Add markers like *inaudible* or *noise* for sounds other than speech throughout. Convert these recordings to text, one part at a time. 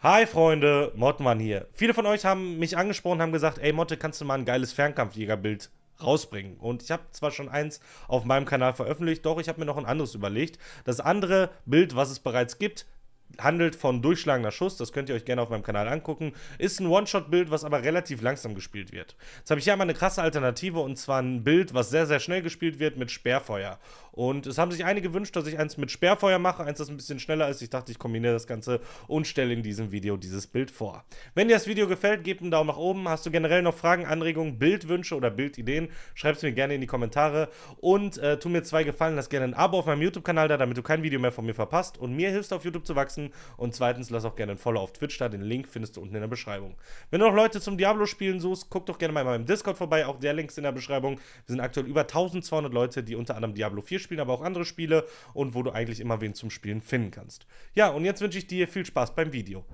Hi Freunde, Mottmann hier. Viele von euch haben mich angesprochen, haben gesagt, ey Motte, kannst du mal ein geiles Fernkampfjägerbild rausbringen? Und ich habe zwar schon eins auf meinem Kanal veröffentlicht, doch ich habe mir noch ein anderes überlegt. Das andere Bild, was es bereits gibt, handelt von durchschlagender Schuss, das könnt ihr euch gerne auf meinem Kanal angucken, ist ein One-Shot-Bild, was aber relativ langsam gespielt wird. Jetzt habe ich hier einmal eine krasse Alternative und zwar ein Bild, was sehr, sehr schnell gespielt wird mit Sperrfeuer. Und es haben sich einige gewünscht, dass ich eins mit Sperrfeuer mache, eins, das ein bisschen schneller ist. Ich dachte, ich kombiniere das Ganze und stelle in diesem Video dieses Bild vor. Wenn dir das Video gefällt, gib einen Daumen nach oben. Hast du generell noch Fragen, Anregungen, Bildwünsche oder Bildideen, schreib es mir gerne in die Kommentare. Und äh, tu mir zwei Gefallen, lass gerne ein Abo auf meinem YouTube-Kanal da, damit du kein Video mehr von mir verpasst und mir hilfst, auf YouTube zu wachsen. Und zweitens, lass auch gerne ein Follow auf Twitch da. Den Link findest du unten in der Beschreibung. Wenn du noch Leute zum Diablo-Spielen suchst, guck doch gerne mal in meinem Discord vorbei. Auch der Link ist in der Beschreibung. Wir sind aktuell über 1200 Leute, die unter anderem Diablo 4 spielen spielen, aber auch andere Spiele und wo du eigentlich immer wen zum Spielen finden kannst. Ja, und jetzt wünsche ich dir viel Spaß beim Video.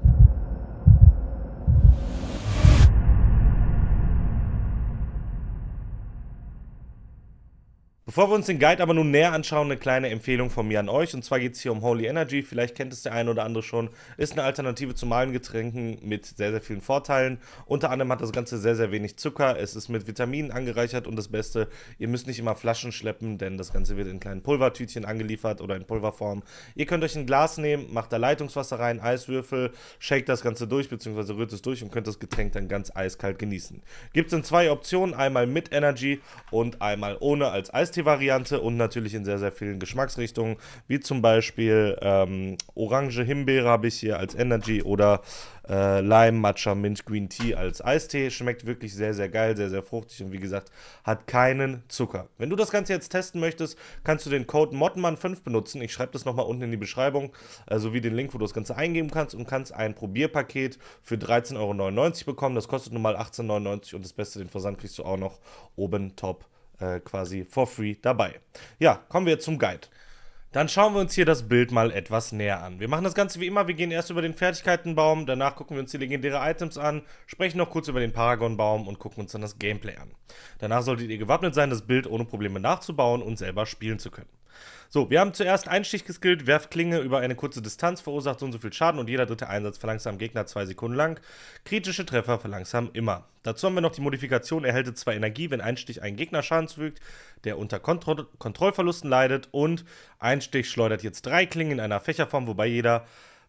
Bevor wir uns den Guide aber nun näher anschauen, eine kleine Empfehlung von mir an euch. Und zwar geht es hier um Holy Energy. Vielleicht kennt es der eine oder andere schon. Ist eine Alternative zu malen Getränken mit sehr, sehr vielen Vorteilen. Unter anderem hat das Ganze sehr, sehr wenig Zucker. Es ist mit Vitaminen angereichert. Und das Beste, ihr müsst nicht immer Flaschen schleppen, denn das Ganze wird in kleinen Pulvertütchen angeliefert oder in Pulverform. Ihr könnt euch ein Glas nehmen, macht da Leitungswasser rein, Eiswürfel, shake das Ganze durch bzw. rührt es durch und könnt das Getränk dann ganz eiskalt genießen. Gibt es in zwei Optionen. Einmal mit Energy und einmal ohne als Eis Zesty-Variante und natürlich in sehr, sehr vielen Geschmacksrichtungen, wie zum Beispiel ähm, Orange Himbeere habe ich hier als Energy oder äh, Lime Matcha Mint Green Tea als Eistee. Schmeckt wirklich sehr, sehr geil, sehr, sehr fruchtig und wie gesagt, hat keinen Zucker. Wenn du das Ganze jetzt testen möchtest, kannst du den Code MODMAN5 benutzen. Ich schreibe das nochmal unten in die Beschreibung, äh, sowie den Link, wo du das Ganze eingeben kannst und kannst ein Probierpaket für 13,99 Euro bekommen. Das kostet nun mal 18,99 Euro und das Beste, den Versand kriegst du auch noch oben top äh, quasi for free dabei. Ja, kommen wir zum Guide. Dann schauen wir uns hier das Bild mal etwas näher an. Wir machen das Ganze wie immer, wir gehen erst über den Fertigkeitenbaum, danach gucken wir uns die legendäre Items an, sprechen noch kurz über den Paragonbaum und gucken uns dann das Gameplay an. Danach solltet ihr gewappnet sein, das Bild ohne Probleme nachzubauen und selber spielen zu können. So, wir haben zuerst Einstich geskillt, werft Klinge über eine kurze Distanz, verursacht so und so viel Schaden und jeder dritte Einsatz verlangsamt Gegner zwei Sekunden lang. Kritische Treffer verlangsamen immer. Dazu haben wir noch die Modifikation, erhält zwei Energie, wenn Einstich einen Gegner Schaden zufügt, der unter Kontroll Kontrollverlusten leidet und Einstich schleudert jetzt drei Klingen in einer Fächerform, wobei jeder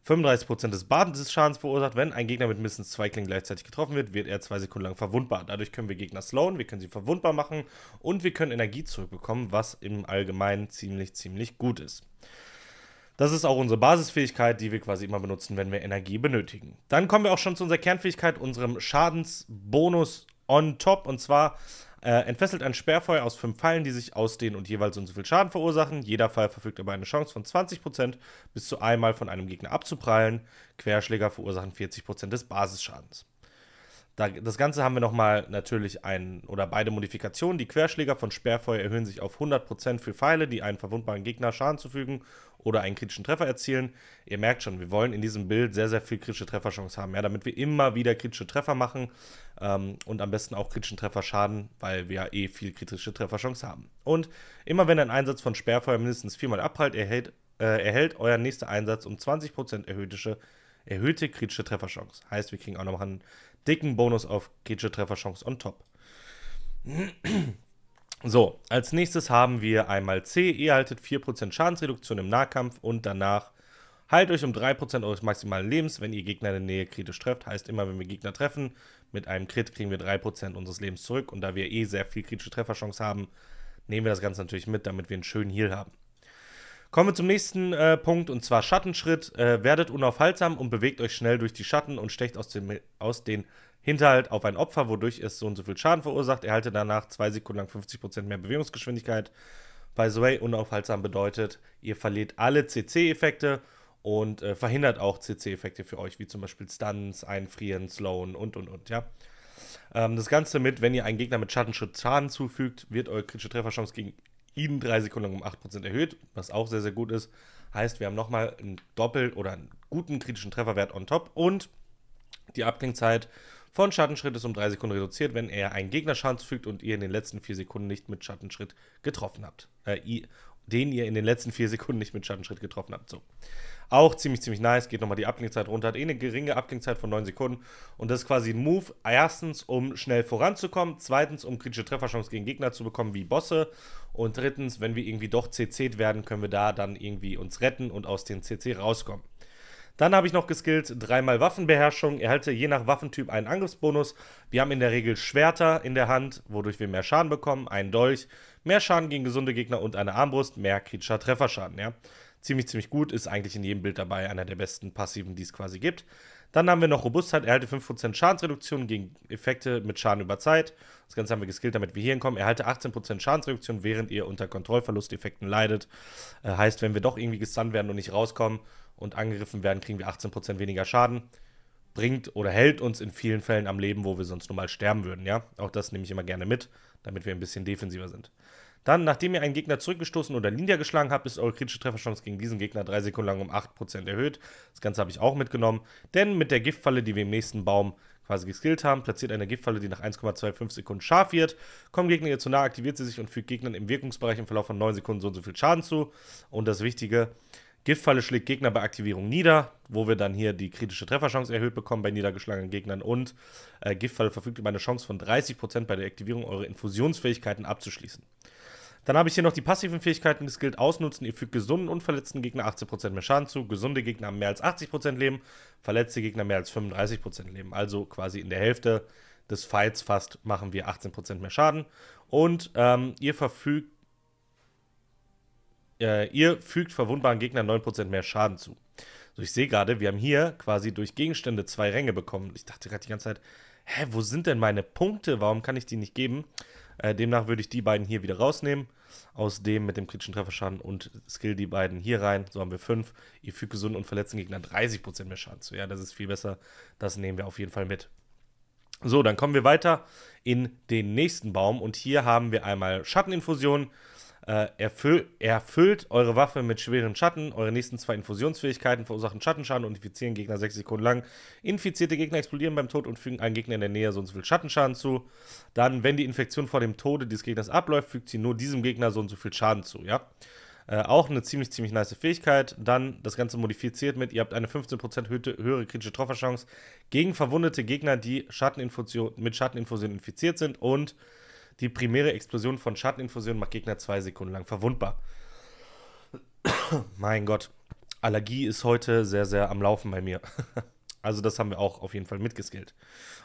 35% des Badenschadens verursacht. Wenn ein Gegner mit mindestens zwei Klingen gleichzeitig getroffen wird, wird er zwei Sekunden lang verwundbar. Dadurch können wir Gegner slowen, wir können sie verwundbar machen und wir können Energie zurückbekommen, was im Allgemeinen ziemlich, ziemlich gut ist. Das ist auch unsere Basisfähigkeit, die wir quasi immer benutzen, wenn wir Energie benötigen. Dann kommen wir auch schon zu unserer Kernfähigkeit, unserem Schadensbonus on top. Und zwar äh, entfesselt ein Sperrfeuer aus fünf Pfeilen, die sich ausdehnen und jeweils so viel Schaden verursachen. Jeder Pfeil verfügt über eine Chance von 20% bis zu einmal von einem Gegner abzuprallen. Querschläger verursachen 40% des Basisschadens. Da, das Ganze haben wir nochmal natürlich einen oder beide Modifikationen. Die Querschläger von Sperrfeuer erhöhen sich auf 100% für Pfeile, die einen verwundbaren Gegner Schaden zufügen oder einen kritischen Treffer erzielen. Ihr merkt schon, wir wollen in diesem Bild sehr, sehr viel kritische Trefferchance haben, ja, damit wir immer wieder kritische Treffer machen ähm, und am besten auch kritischen Treffer schaden, weil wir ja eh viel kritische Trefferchance haben. Und immer wenn ein Einsatz von Sperrfeuer mindestens viermal abprallt, erhält, äh, erhält euer nächster Einsatz um 20% erhöhte erhöhte kritische Trefferchance. Heißt, wir kriegen auch nochmal einen dicken Bonus auf Gage-Trefferchance on top. *clears throat* So, als nächstes haben wir einmal C. Ihr haltet 4% Schadensreduktion im Nahkampf und danach heilt euch um 3% eures maximalen Lebens, wenn ihr Gegner in der Nähe kritisch trefft. Heißt immer, wenn wir Gegner treffen, mit einem Crit kriegen wir 3% unseres Lebens zurück. Und da wir eh sehr viel kritische Trefferchance haben, nehmen wir das Ganze natürlich mit, damit wir einen schönen Heal haben. Kommen wir zum nächsten äh, Punkt und zwar Schattenschritt. Äh, werdet unaufhaltsam und bewegt euch schnell durch die Schatten und stecht aus, dem, aus den Hinterhalt auf ein Opfer, wodurch es so und so viel Schaden verursacht. Erhalte danach zwei Sekunden lang 50% mehr Bewegungsgeschwindigkeit. By the way, unaufhaltsam bedeutet, ihr verliert alle CC-Effekte und äh, verhindert auch CC-Effekte für euch, wie zum Beispiel Stuns, Einfrieren, Slowen und und und, ja. Ähm, das Ganze mit, wenn ihr einen Gegner mit Schattenschritt Schaden zufügt, wird eure kritische Trefferchance gegen in drei Sekunden um 8% erhöht, was auch sehr, sehr gut ist. Heißt, wir haben nochmal einen Doppel- oder einen guten kritischen Trefferwert on top und die Abklingzeit von Schattenschritt ist um drei Sekunden reduziert, wenn er einen Gegner Schaden zufügt und ihr in den letzten vier Sekunden nicht mit Schattenschritt getroffen habt. Äh, den ihr in den letzten vier Sekunden nicht mit Schattenschritt getroffen habt. So. Auch ziemlich, ziemlich nice. Geht nochmal die Abklingzeit runter. Hat eh eine geringe Abklingzeit von 9 Sekunden. Und das ist quasi ein Move. Erstens, um schnell voranzukommen. Zweitens, um kritische Trefferchance gegen Gegner zu bekommen, wie Bosse. Und drittens, wenn wir irgendwie doch CC'd werden, können wir da dann irgendwie uns retten und aus den CC rauskommen. Dann habe ich noch geskillt dreimal Waffenbeherrschung. Erhalte je nach Waffentyp einen Angriffsbonus. Wir haben in der Regel Schwerter in der Hand, wodurch wir mehr Schaden bekommen. Einen Dolch. Mehr Schaden gegen gesunde Gegner und eine Armbrust, mehr kritischer Trefferschaden, ja. Ziemlich, ziemlich gut, ist eigentlich in jedem Bild dabei, einer der besten Passiven, die es quasi gibt. Dann haben wir noch Robustheit, erhalte 5% Schadensreduktion gegen Effekte mit Schaden über Zeit. Das Ganze haben wir geskillt, damit wir hier hinkommen. Erhalte 18% Schadensreduktion, während ihr unter Kontrollverlusteffekten leidet. Äh, heißt, wenn wir doch irgendwie gestunt werden und nicht rauskommen und angegriffen werden, kriegen wir 18% weniger Schaden. Bringt oder hält uns in vielen Fällen am Leben, wo wir sonst nur mal sterben würden, ja. Auch das nehme ich immer gerne mit damit wir ein bisschen defensiver sind. Dann, nachdem ihr einen Gegner zurückgestoßen oder Linie geschlagen habt, ist eure kritische Trefferchance gegen diesen Gegner drei Sekunden lang um 8% erhöht. Das Ganze habe ich auch mitgenommen, denn mit der Giftfalle, die wir im nächsten Baum quasi geskillt haben, platziert eine Giftfalle, die nach 1,25 Sekunden scharf wird. Kommt Gegner ihr zu nahe, aktiviert sie sich und fügt Gegnern im Wirkungsbereich im Verlauf von 9 Sekunden so und so viel Schaden zu. Und das Wichtige, Giftfalle schlägt Gegner bei Aktivierung nieder, wo wir dann hier die kritische Trefferchance erhöht bekommen bei niedergeschlagenen Gegnern und äh, Giftfalle verfügt über eine Chance von 30% bei der Aktivierung, eure Infusionsfähigkeiten abzuschließen. Dann habe ich hier noch die passiven Fähigkeiten. Das gilt ausnutzen. Ihr fügt gesunden und verletzten Gegner 18% mehr Schaden zu. Gesunde Gegner haben mehr als 80% Leben, verletzte Gegner mehr als 35% Leben. Also quasi in der Hälfte des Fights fast machen wir 18% mehr Schaden. Und ähm, ihr verfügt äh, ihr fügt verwundbaren Gegnern 9% mehr Schaden zu. So, ich sehe gerade, wir haben hier quasi durch Gegenstände zwei Ränge bekommen. Ich dachte gerade die ganze Zeit, hä, wo sind denn meine Punkte? Warum kann ich die nicht geben? Äh, demnach würde ich die beiden hier wieder rausnehmen. Aus dem mit dem kritischen Trefferschaden und Skill die beiden hier rein. So haben wir 5. Ihr fügt gesunden und verletzten Gegnern 30% mehr Schaden zu. Ja, das ist viel besser. Das nehmen wir auf jeden Fall mit. So, dann kommen wir weiter in den nächsten Baum. Und hier haben wir einmal Schatteninfusion. Äh, erfüll, erfüllt eure Waffe mit schweren Schatten. Eure nächsten zwei Infusionsfähigkeiten verursachen Schattenschaden und infizieren Gegner sechs Sekunden lang. Infizierte Gegner explodieren beim Tod und fügen einen Gegner in der Nähe so und so viel Schattenschaden zu. Dann, wenn die Infektion vor dem Tode des Gegners abläuft, fügt sie nur diesem Gegner so und so viel Schaden zu, ja. Äh, auch eine ziemlich, ziemlich nice Fähigkeit. Dann das Ganze modifiziert mit, ihr habt eine 15% höhere, höhere kritische Trefferchance gegen verwundete Gegner, die Schatteninfusion, mit Schatteninfusion infiziert sind. Und die primäre Explosion von Schatteninfusion macht Gegner zwei Sekunden lang verwundbar. *coughs* mein Gott. Allergie ist heute sehr, sehr am Laufen bei mir. *laughs* also das haben wir auch auf jeden Fall mitgeskillt.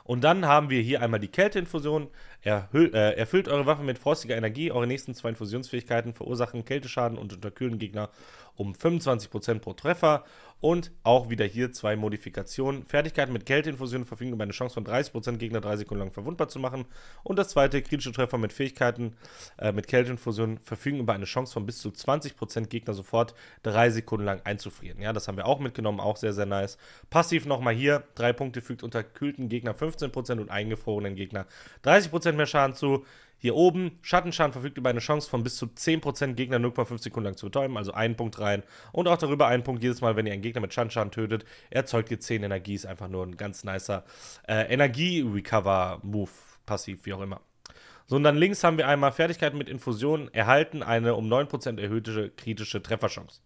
Und dann haben wir hier einmal die Kälteinfusion. Erhöh, äh, erfüllt eure Waffe mit frostiger Energie. Eure nächsten zwei Infusionsfähigkeiten verursachen Kälteschaden und unterkühlen Gegner um 25% pro Treffer. Und auch wieder hier zwei Modifikationen. Fertigkeiten mit Kälteinfusion verfügen über eine Chance von 30% Gegner 3 Sekunden lang verwundbar zu machen. Und das zweite, kritische Treffer mit Fähigkeiten äh, mit Kälteinfusion verfügen über eine Chance von bis zu 20% Gegner sofort 3 Sekunden lang einzufrieren. Ja, das haben wir auch mitgenommen, auch sehr, sehr nice. Passiv nochmal hier, drei Punkte fügt unterkühlten Gegner 15% und eingefrorenen Gegner 30% 10% mehr Schaden zu. Hier oben, Schattenschaden verfügt über eine Chance von bis zu 10% Gegner 0,5 Sekunden lang zu betäuben, also einen Punkt rein. Und auch darüber einen Punkt jedes Mal, wenn ihr einen Gegner mit Schattenschaden tötet, erzeugt ihr 10 Energie. Ist einfach nur ein ganz nicer äh, Energie-Recover-Move, passiv, wie auch immer. So, und dann links haben wir einmal Fertigkeiten mit Infusion erhalten, eine um 9% erhöhte kritische Trefferchance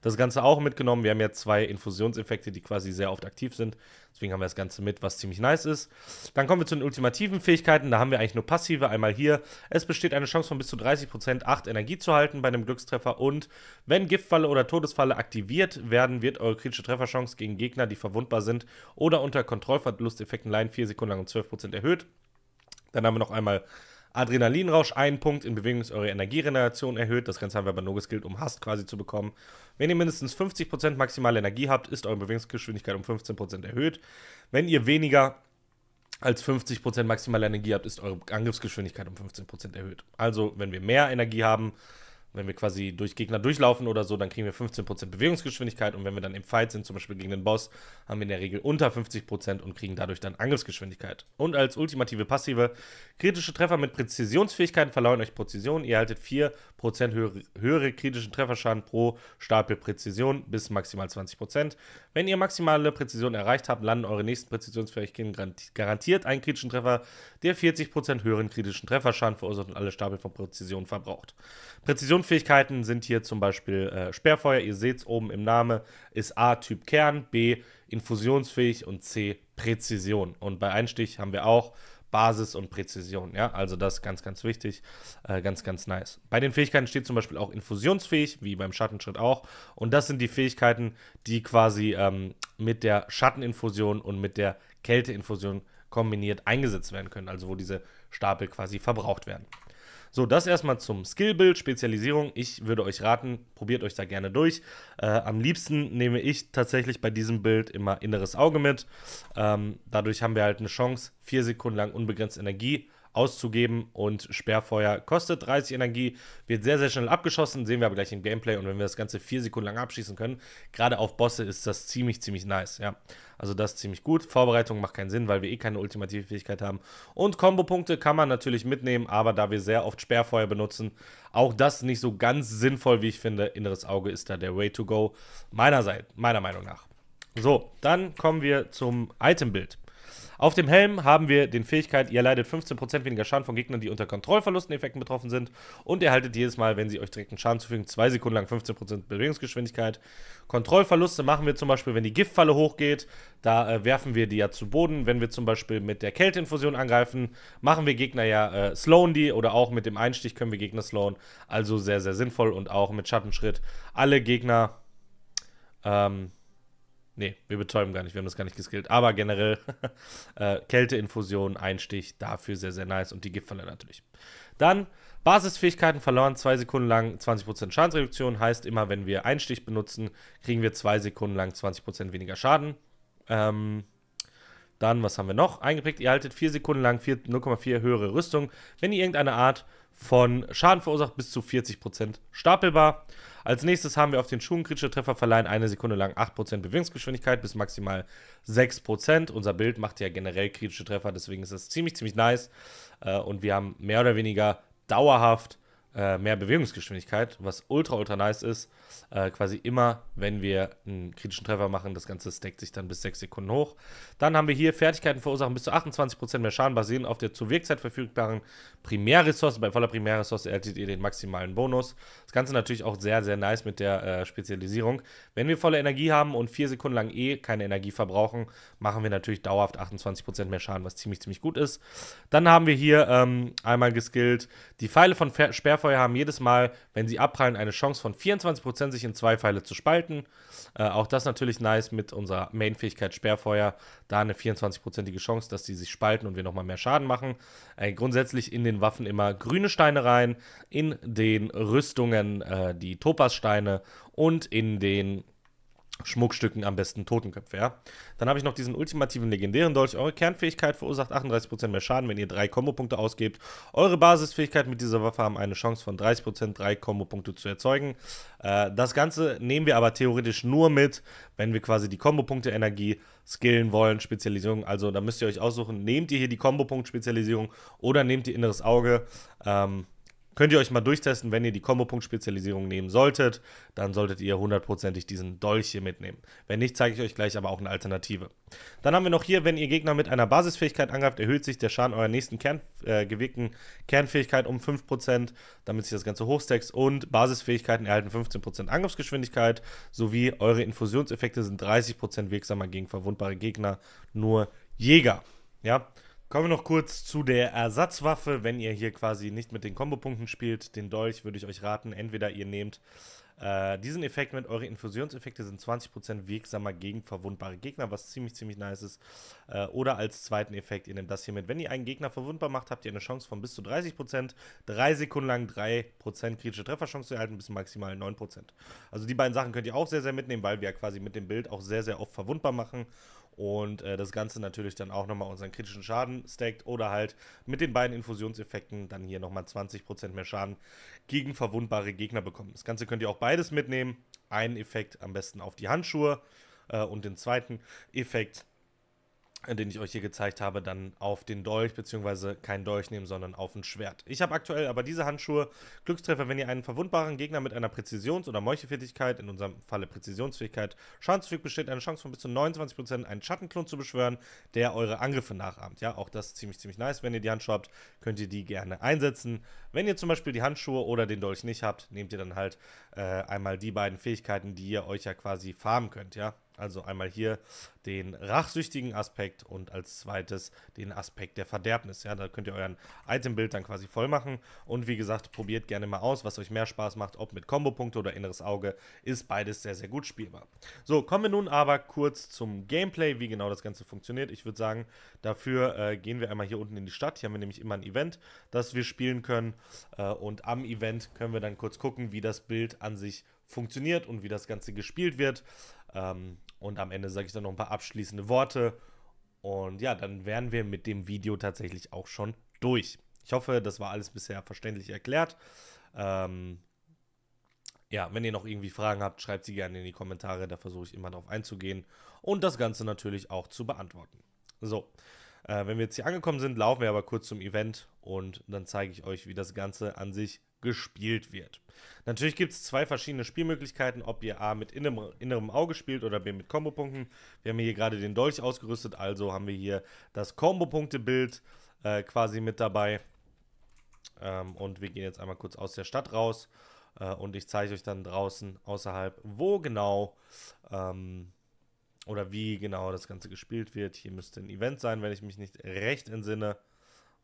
das Ganze auch mitgenommen. Wir haben ja zwei Infusionseffekte, die quasi sehr oft aktiv sind. Deswegen haben wir das Ganze mit, was ziemlich nice ist. Dann kommen wir zu den ultimativen Fähigkeiten. Da haben wir eigentlich nur passive. Einmal hier. Es besteht eine Chance von bis zu 30%, 8 Energie zu halten bei einem Glückstreffer. Und wenn Giftfalle oder Todesfalle aktiviert werden, wird eure kritische Trefferchance gegen Gegner, die verwundbar sind oder unter Kontrollverlusteffekten leiden, 4 Sekunden lang um 12% erhöht. Dann haben wir noch einmal Adrenalinrausch ein Punkt, in Bewegung ist eure Energieregeneration erhöht. Das Ganze haben wir aber nur geskillt, um Hast quasi zu bekommen. Wenn ihr mindestens 50% maximale Energie habt, ist eure Bewegungsgeschwindigkeit um 15% erhöht. Wenn ihr weniger als 50% maximale Energie habt, ist eure Angriffsgeschwindigkeit um 15% erhöht. Also, wenn wir mehr Energie haben, wenn wir quasi durch Gegner durchlaufen oder so, dann kriegen wir 15% Bewegungsgeschwindigkeit und wenn wir dann im Fight sind, zum Beispiel gegen den Boss, haben wir in der Regel unter 50% und kriegen dadurch dann Angriffsgeschwindigkeit. Und als ultimative Passive, kritische Treffer mit Präzisionsfähigkeiten verleihen euch Präzision. Ihr erhaltet 4% höhere, höhere kritischen Trefferschaden pro Stapel Präzision bis maximal 20%. Wenn ihr maximale Präzision erreicht habt, landen eure nächsten Präzisionsfähigkeiten garantiert einen kritischen Treffer, der 40% höheren kritischen Trefferschaden verursacht und alle Stapel von Präzision verbraucht. Präzision Grundfähigkeiten sind hier zum Beispiel äh, Sperrfeuer, ihr seht es oben im Namen, ist A Typ Kern, B infusionsfähig und C Präzision. Und bei Einstich haben wir auch Basis und Präzision. Ja, also das ist ganz, ganz wichtig, äh, ganz, ganz nice. Bei den Fähigkeiten steht zum Beispiel auch infusionsfähig, wie beim Schattenschritt auch. Und das sind die Fähigkeiten, die quasi ähm, mit der Schatteninfusion und mit der Kälteinfusion kombiniert eingesetzt werden können, also wo diese Stapel quasi verbraucht werden. So, das erstmal zum Skill-Build, Spezialisierung. Ich würde euch raten, probiert euch da gerne durch. Äh, am liebsten nehme ich tatsächlich bei diesem Bild immer inneres Auge mit. Ähm, dadurch haben wir halt eine Chance, vier Sekunden lang unbegrenzt Energie auszugeben. Und Sperrfeuer kostet 30 Energie, wird sehr, sehr schnell abgeschossen, sehen wir aber gleich im Gameplay. Und wenn wir das Ganze vier Sekunden lang abschießen können, gerade auf Bosse ist das ziemlich, ziemlich nice. Ja, also das ist ziemlich gut. Vorbereitung macht keinen Sinn, weil wir eh keine ultimative Fähigkeit haben. Und Kombopunkte kann man natürlich mitnehmen, aber da wir sehr oft Sperrfeuer benutzen, auch das nicht so ganz sinnvoll, wie ich finde. Inneres Auge ist da der Way to go, meinerseits, meiner Meinung nach. So, dann kommen wir zum Itembild. Auf dem Helm haben wir den Fähigkeit, ihr leidet 15% weniger Schaden von Gegnern, die unter Kontrollverlusteneffekten betroffen sind. Und ihr haltet jedes Mal, wenn sie euch direkten Schaden zufügen, 2 Sekunden lang 15% Bewegungsgeschwindigkeit. Kontrollverluste machen wir zum Beispiel, wenn die Giftfalle hochgeht. Da äh, werfen wir die ja zu Boden. Wenn wir zum Beispiel mit der Kälteinfusion angreifen, machen wir Gegner ja äh, slowen die oder auch mit dem Einstich können wir Gegner slowen. Also sehr, sehr sinnvoll und auch mit Schattenschritt alle Gegner ähm, Nee, wir betäuben gar nicht, wir haben das gar nicht geskillt. Aber generell *laughs* äh, Kälteinfusion, Einstich, dafür sehr, sehr nice. Und die Giftfalle natürlich. Dann Basisfähigkeiten verloren, zwei Sekunden lang 20% Schadensreduktion. Heißt immer, wenn wir Einstich benutzen, kriegen wir zwei Sekunden lang 20% weniger Schaden. Ähm, dann, was haben wir noch? Eingeprägt, ihr haltet 4 Sekunden lang 0,4 höhere Rüstung. Wenn ihr irgendeine Art von Schaden verursacht bis zu 40% stapelbar. Als nächstes haben wir auf den Schuhen kritische Treffer verleihen eine Sekunde lang 8% Bewegungsgeschwindigkeit bis maximal 6%. Unser Bild macht ja generell kritische Treffer, deswegen ist das ziemlich, ziemlich nice. Äh, und wir haben mehr oder weniger dauerhaft äh, mehr Bewegungsgeschwindigkeit, was ultra, ultra nice ist. Äh, quasi immer, wenn wir einen kritischen Treffer machen, das Ganze stackt sich dann bis 6 Sekunden hoch. Dann haben wir hier Fertigkeiten verursachen bis zu 28% mehr Schaden, basierend auf der zur Wirkzeit verfügbaren Primärressource. Bei voller Primärressource erhaltet ihr den maximalen Bonus. Das Ganze natürlich auch sehr, sehr nice mit der äh, Spezialisierung. Wenn wir volle Energie haben und 4 Sekunden lang eh keine Energie verbrauchen, machen wir natürlich dauerhaft 28% mehr Schaden, was ziemlich, ziemlich gut ist. Dann haben wir hier ähm, einmal geskillt die Pfeile von Sperr Malfoy haben jedes Mal, wenn sie abprallen, eine Chance von 24%, sich in zwei Pfeile zu spalten. Äh, auch das natürlich nice mit unserer Main-Fähigkeit Sperrfeuer. Da eine 24%ige Chance, dass sie sich spalten und wir nochmal mehr Schaden machen. Äh, grundsätzlich in den Waffen immer grüne Steine rein, in den Rüstungen äh, die Topazsteine und in den Schmuckstücken am besten Totenköpfe, ja. Dann habe ich noch diesen ultimativen legendären Dolch. Eure Kernfähigkeit verursacht 38% mehr Schaden, wenn ihr drei Kombopunkte ausgebt. Eure Basisfähigkeit mit dieser Waffe haben eine Chance von 30%, drei Kombopunkte zu erzeugen. Äh, das Ganze nehmen wir aber theoretisch nur mit, wenn wir quasi die Kombopunkte-Energie skillen wollen, Spezialisierung. Also da müsst ihr euch aussuchen, nehmt ihr hier die Kombopunkt-Spezialisierung oder nehmt ihr inneres Auge. Ähm, Könnt ihr euch mal durchtesten, wenn ihr die Kombo-Punkt-Spezialisierung nehmen solltet, dann solltet ihr hundertprozentig diesen Dolch hier mitnehmen. Wenn nicht, zeige ich euch gleich aber auch eine Alternative. Dann haben wir noch hier, wenn ihr Gegner mit einer Basisfähigkeit angreift, erhöht sich der Schaden eurer nächsten Kern, äh, gewegten Kernfähigkeit um 5%, damit sich das Ganze hochstackt und Basisfähigkeiten erhalten 15% Angriffsgeschwindigkeit sowie eure Infusionseffekte sind 30% wirksamer gegen verwundbare Gegner, nur Jäger. Ja, Kommen wir noch kurz zu der Ersatzwaffe. Wenn ihr hier quasi nicht mit den Kombopunkten spielt, den Dolch, würde ich euch raten, entweder ihr nehmt äh, diesen Effekt mit, eure Infusionseffekte sind 20% wirksamer gegen verwundbare Gegner, was ziemlich, ziemlich nice ist. Äh, oder als zweiten Effekt, ihr nehmt das hier mit. Wenn ihr einen Gegner verwundbar macht, habt ihr eine Chance von bis zu 30%, drei Sekunden lang 3% kritische Trefferchance zu erhalten, bis maximal 9%. Also die beiden Sachen könnt ihr auch sehr, sehr mitnehmen, weil wir ja quasi mit dem Bild auch sehr, sehr oft verwundbar machen und äh, das Ganze natürlich dann auch nochmal unseren kritischen Schaden stackt oder halt mit den beiden Infusionseffekten dann hier nochmal 20% mehr Schaden gegen verwundbare Gegner bekommen. Das Ganze könnt ihr auch beides mitnehmen. Einen Effekt am besten auf die Handschuhe äh, und den zweiten Effekt den ich euch hier gezeigt habe, dann auf den Dolch, beziehungsweise kein Dolch nehmen, sondern auf ein Schwert. Ich habe aktuell aber diese Handschuhe. Glückstreffer, wenn ihr einen verwundbaren Gegner mit einer Präzisions- oder Meuchefähigkeit, in unserem Falle Präzisionsfähigkeit, Schadenszug besteht eine Chance von bis zu 29%, einen Schattenklon zu beschwören, der eure Angriffe nachahmt. Ja, auch das ist ziemlich, ziemlich nice. Wenn ihr die Handschuhe habt, könnt ihr die gerne einsetzen. Wenn ihr zum Beispiel die Handschuhe oder den Dolch nicht habt, nehmt ihr dann halt äh, einmal die beiden Fähigkeiten, die ihr euch ja quasi farmen könnt, ja. Also einmal hier den rachsüchtigen Aspekt und als zweites den Aspekt der Verderbnis. Ja, da könnt ihr euren Itembild dann quasi voll machen. Und wie gesagt, probiert gerne mal aus, was euch mehr Spaß macht, ob mit Kombopunkte oder inneres Auge, ist beides sehr, sehr gut spielbar. So, kommen wir nun aber kurz zum Gameplay, wie genau das Ganze funktioniert. Ich würde sagen, dafür äh, gehen wir einmal hier unten in die Stadt. Hier haben wir nämlich immer ein Event, das wir spielen können. Äh, und am Event können wir dann kurz gucken, wie das Bild an sich funktioniert und wie das Ganze gespielt wird. Ähm, und am Ende sage ich dann noch ein paar abschließende Worte. Und ja, dann wären wir mit dem Video tatsächlich auch schon durch. Ich hoffe, das war alles bisher verständlich erklärt. Ähm, ja, wenn ihr noch irgendwie Fragen habt, schreibt sie gerne in die Kommentare. Da versuche ich immer darauf einzugehen und das Ganze natürlich auch zu beantworten. So, äh, wenn wir jetzt hier angekommen sind, laufen wir aber kurz zum Event und dann zeige ich euch, wie das Ganze an sich gespielt wird. Natürlich gibt es zwei verschiedene Spielmöglichkeiten, ob ihr A mit innerem, innerem Auge spielt oder B mit Kombopunkten. Wir haben hier gerade den Dolch ausgerüstet, also haben wir hier das Kombopunkte-Bild äh, quasi mit dabei. Ähm, und wir gehen jetzt einmal kurz aus der Stadt raus äh, und ich zeige euch dann draußen außerhalb, wo genau ähm, oder wie genau das Ganze gespielt wird. Hier müsste ein Event sein, wenn ich mich nicht recht entsinne,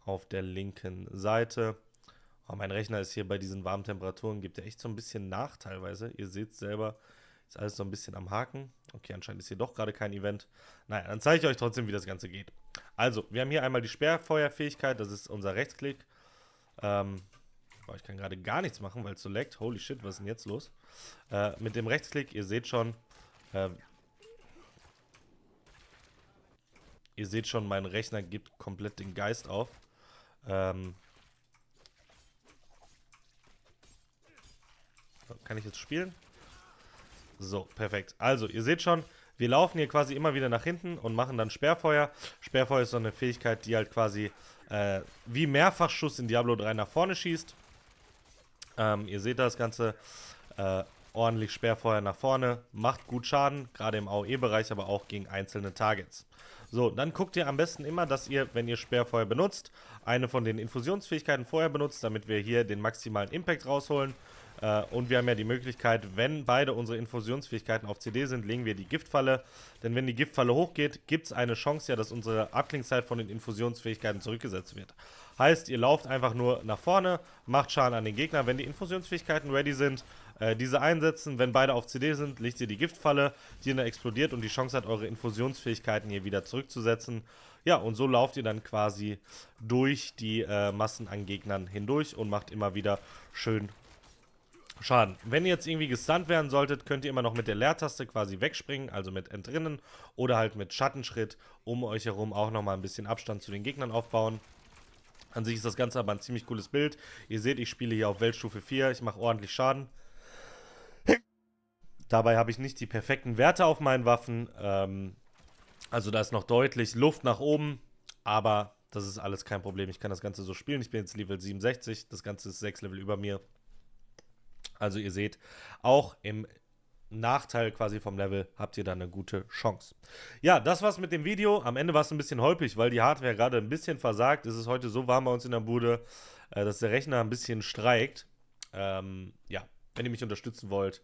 auf der linken Seite. Oh, mein Rechner ist hier bei diesen warmen Temperaturen, gibt ja echt so ein bisschen nach teilweise. Ihr seht selber, ist alles so ein bisschen am Haken. Okay, anscheinend ist hier doch gerade kein Event. Naja, dann zeige ich euch trotzdem, wie das Ganze geht. Also, wir haben hier einmal die Sperrfeuerfähigkeit, das ist unser Rechtsklick. Ähm, boah, ich kann gerade gar nichts machen, weil es so leckt. Holy shit, was ist denn jetzt los? Äh, mit dem Rechtsklick, ihr seht schon, äh, ihr seht schon, mein Rechner gibt komplett den Geist auf. Ähm, Kann ich jetzt spielen? So, perfekt. Also, ihr seht schon, wir laufen hier quasi immer wieder nach hinten und machen dann Sperrfeuer. Sperrfeuer ist so eine Fähigkeit, die halt quasi äh, wie Mehrfachschuss in Diablo 3 nach vorne schießt. Ähm, ihr seht das Ganze. Äh, ordentlich Sperrfeuer nach vorne, macht gut Schaden, gerade im AOE-Bereich, aber auch gegen einzelne Targets. So, dann guckt ihr am besten immer, dass ihr, wenn ihr Sperrfeuer benutzt, eine von den Infusionsfähigkeiten vorher benutzt, damit wir hier den maximalen Impact rausholen. Äh, und wir haben ja die Möglichkeit, wenn beide unsere Infusionsfähigkeiten auf CD sind, legen wir die Giftfalle. Denn wenn die Giftfalle hochgeht, gibt es eine Chance ja, dass unsere Abklingzeit von den Infusionsfähigkeiten zurückgesetzt wird. Heißt, ihr lauft einfach nur nach vorne, macht Schaden an den Gegner. Wenn die Infusionsfähigkeiten ready sind, äh, diese einsetzen. Wenn beide auf CD sind, legt ihr die Giftfalle, die dann explodiert und die Chance hat, eure Infusionsfähigkeiten hier wieder zurückzusetzen. Ja, und so lauft ihr dann quasi durch die äh, Massen an Gegnern hindurch und macht immer wieder schön Schaden. Wenn ihr jetzt irgendwie gestunt werden solltet, könnt ihr immer noch mit der Leertaste quasi wegspringen, also mit Entrinnen oder halt mit Schattenschritt um euch herum auch nochmal ein bisschen Abstand zu den Gegnern aufbauen. An sich ist das Ganze aber ein ziemlich cooles Bild. Ihr seht, ich spiele hier auf Weltstufe 4, ich mache ordentlich Schaden. Dabei habe ich nicht die perfekten Werte auf meinen Waffen. Ähm, also da ist noch deutlich Luft nach oben, aber das ist alles kein Problem. Ich kann das Ganze so spielen. Ich bin jetzt Level 67, das Ganze ist 6 Level über mir. Also ihr seht, auch im Nachteil quasi vom Level habt ihr dann eine gute Chance. Ja, das war's mit dem Video. Am Ende war es ein bisschen holprig, weil die Hardware gerade ein bisschen versagt. Es ist heute so warm bei uns in der Bude, äh, dass der Rechner ein bisschen streikt. Ähm, ja, wenn ihr mich unterstützen wollt,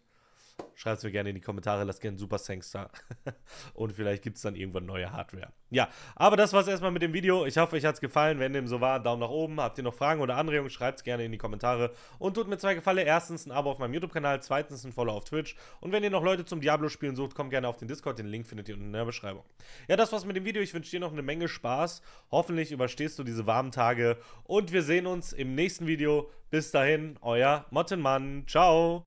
Schreibt es mir gerne in die Kommentare, lasst gerne einen super Thanks da. *laughs* Und vielleicht gibt es dann irgendwann neue Hardware. Ja, aber das war es erstmal mit dem Video. Ich hoffe, euch hat es gefallen. Wenn dem so war, Daumen nach oben. Habt ihr noch Fragen oder Anregungen, schreibt es gerne in die Kommentare. Und tut mir zwei Gefallen. Erstens ein Abo auf meinem YouTube-Kanal, zweitens ein Follow auf Twitch. Und wenn ihr noch Leute zum Diablo-Spielen sucht, kommt gerne auf den Discord. Den Link findet ihr unten in der Beschreibung. Ja, das war's mit dem Video. Ich wünsche dir noch eine Menge Spaß. Hoffentlich überstehst du diese warmen Tage. Und wir sehen uns im nächsten Video. Bis dahin, euer Mottenmann. Ciao.